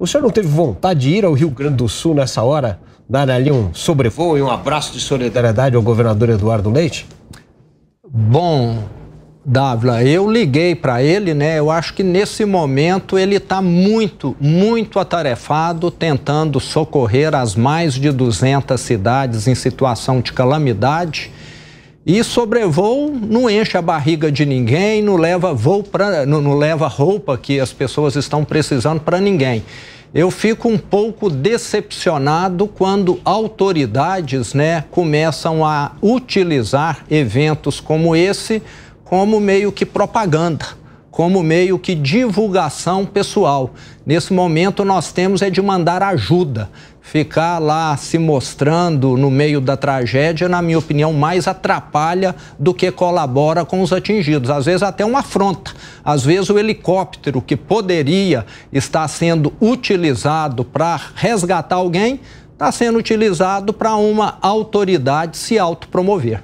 O senhor não teve vontade de ir ao Rio Grande do Sul nessa hora, dar ali um sobrevoo e um abraço de solidariedade ao governador Eduardo Leite? Bom, Dávila, eu liguei para ele, né? Eu acho que nesse momento ele está muito, muito atarefado tentando socorrer as mais de 200 cidades em situação de calamidade e sobrevoo não enche a barriga de ninguém, não leva, voo pra, não, não leva roupa que as pessoas estão precisando para ninguém. Eu fico um pouco decepcionado quando autoridades né, começam a utilizar eventos como esse como meio que propaganda como meio que divulgação pessoal. Nesse momento nós temos é de mandar ajuda. Ficar lá se mostrando no meio da tragédia, na minha opinião, mais atrapalha do que colabora com os atingidos. Às vezes até uma afronta. Às vezes o helicóptero que poderia estar sendo utilizado para resgatar alguém está sendo utilizado para uma autoridade se autopromover.